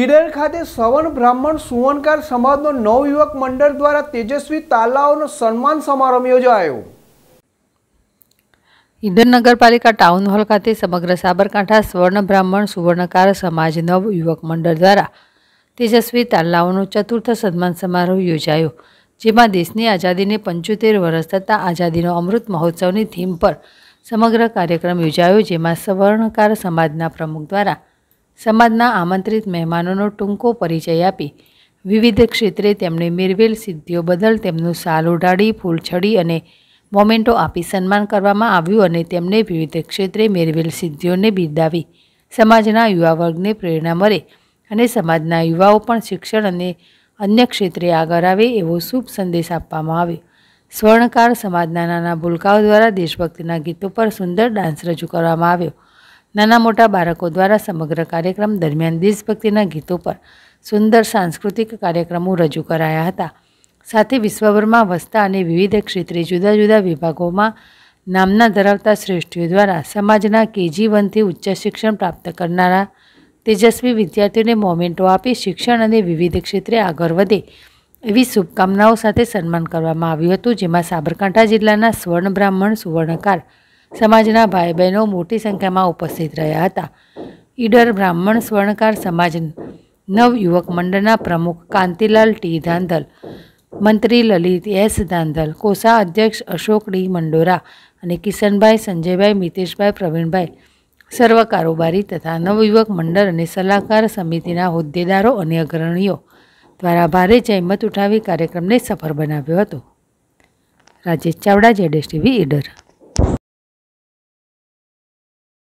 ઈડર ખાતે સવન બ્રાહ્મણ સુવનકાર સમાજનો નવયુવક મંડળ દ્વારા તેજસ્વી તાલાઓનો સન્માન સમારંભ યોજાયો ઈડર નગરપાલિકા ટાઉન હોલ ખાતે સમગ્ર સાબરકાંઠા સ્વર્ણ બ્રાહ્મણ સુવર્ણકાર સમાજ નવ યુવક મંડળ દ્વારા તેજસ્વી તાલાઓનો ચતુર્થ સન્માન સમારોહ યોજાયો જેમાં દેશની આઝાદીને પંચોતેર વર્ષ થતાં આઝાદીનો અમૃત મહોત્સવની થીમ પર સમગ્ર કાર્યક્રમ યોજાયો જેમાં સવર્ણકાર સમાજના પ્રમુખ દ્વારા સમાજના આમંત્રિત મહેમાનોનો ટૂંકો પરિચય આપી વિવિધ ક્ષેત્રે તેમને મેળવેલ સિદ્ધિઓ બદલ તેમનું સાલ ઉઢાડી ફૂલછડી અને મોમેન્ટો આપી સન્માન કરવામાં આવ્યું અને તેમને વિવિધ ક્ષેત્રે મેળવેલ સિદ્ધિઓને બિરદાવી સમાજના યુવા વર્ગને પ્રેરણા મળે અને સમાજના યુવાઓ પણ શિક્ષણ અને અન્ય ક્ષેત્રે આગળ આવે એવો શુભ સંદેશ આપવામાં આવ્યો સ્વર્ણકાર સમાજના નાના ભૂલકાઓ દ્વારા દેશભક્તિના ગીતો પર સુંદર ડાન્સ રજૂ કરવામાં આવ્યો નાના મોટા બાળકો દ્વારા સમગ્ર કાર્યક્રમ દરમિયાન દેશભક્તિના ગીતો પર સુંદર સાંસ્કૃતિક કાર્યક્રમો રજૂ કરાયા હતા સાથે વિશ્વભરમાં વસતા અને વિવિધ ક્ષેત્રે જુદા જુદા વિભાગોમાં નામના ધરાવતા શ્રેષ્ઠીઓ દ્વારા સમાજના કેજી વનથી ઉચ્ચ શિક્ષણ પ્રાપ્ત કરનારા તેજસ્વી વિદ્યાર્થીઓને મોમેન્ટો આપી શિક્ષણ અને વિવિધ ક્ષેત્રે આગળ વધે એવી શુભકામનાઓ સાથે સન્માન કરવામાં આવ્યું હતું જેમાં સાબરકાંઠા જિલ્લાના સ્વર્ણ બ્રાહ્મણ સુવર્ણકાર સમાજના ભાઈ બહેનો મોટી સંખ્યામાં ઉપસ્થિત રહ્યા હતા ઈડર બ્રાહ્મણ સ્વર્ણકાર સમાજ નવયુવક મંડળના પ્રમુખ કાંતિલાલ ટી ધાંધલ મંત્રી લલિત એસ ધાંધલ કોસા અધ્યક્ષ અશોક ડી મંડોરા અને કિશનભાઈ સંજયભાઈ મિતેશભાઈ પ્રવીણભાઈ સર્વ કારોબારી તથા નવયુવક મંડળ અને સલાહકાર સમિતિના હોદ્દેદારો અને અગ્રણીઓ દ્વારા ભારે જહેમત ઉઠાવી કાર્યક્રમને સફળ બનાવ્યો હતો રાજેશ ચાવડા જેડેશ ટીવી ઈડર